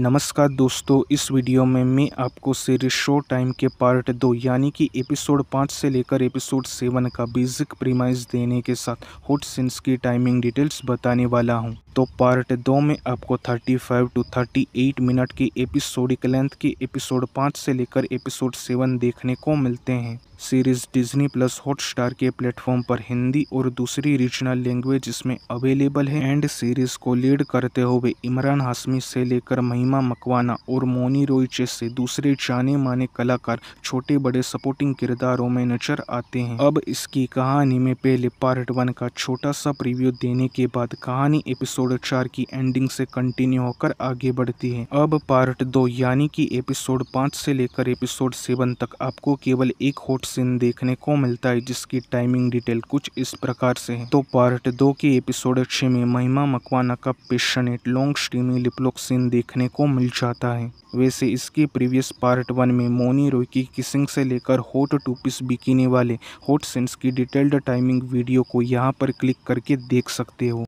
नमस्कार दोस्तों इस वीडियो में मैं आपको सीरीज शो टाइम के पार्ट दो यानी कि एपिसोड पाँच से लेकर एपिसोड सेवन का बेसिक प्रीमाइज देने के साथ हॉट सीन्स की टाइमिंग डिटेल्स बताने वाला हूं तो पार्ट दो में आपको 35 टू 38 मिनट की एपिसोडिक लेंथ के एपिसोड पाँच से लेकर एपिसोड सेवन देखने को मिलते हैं सीरीज डिज्नी प्लस हॉटस्टार के प्लेटफॉर्म पर हिंदी और दूसरी रीजनल लैंग्वेज इसमें अवेलेबल है एंड सीरीज को लीड करते हुए इमरान हाशमी से लेकर महिमा नीमा मकवाना और मोनी रोई जैसे दूसरे जाने माने कलाकार छोटे बड़े सपोर्टिंग किरदारों में नजर आते हैं अब इसकी कहानी में पहले पार्ट वन का छोटा सा प्रीव्यू देने के बाद कहानी एपिसोड चार की एंडिंग से कंटिन्यू होकर आगे बढ़ती है अब पार्ट दो यानी कि एपिसोड पाँच से लेकर एपिसोड सेवन तक आपको केवल एक हॉट सीन देखने को मिलता है जिसकी टाइमिंग डिटेल कुछ इस प्रकार से है तो पार्ट दो के एपिसोड छह में महिमा मकवाना का passionate long streaming lip lock scene देखने को मिल जाता है वैसे इसके प्रीवियस पार्ट वन में मोनी रोय की किसिंग से लेकर हॉट टू पीस बिकीने वाले हॉट सेंस की डिटेल्ड टाइमिंग वीडियो को यहाँ पर क्लिक करके देख सकते हो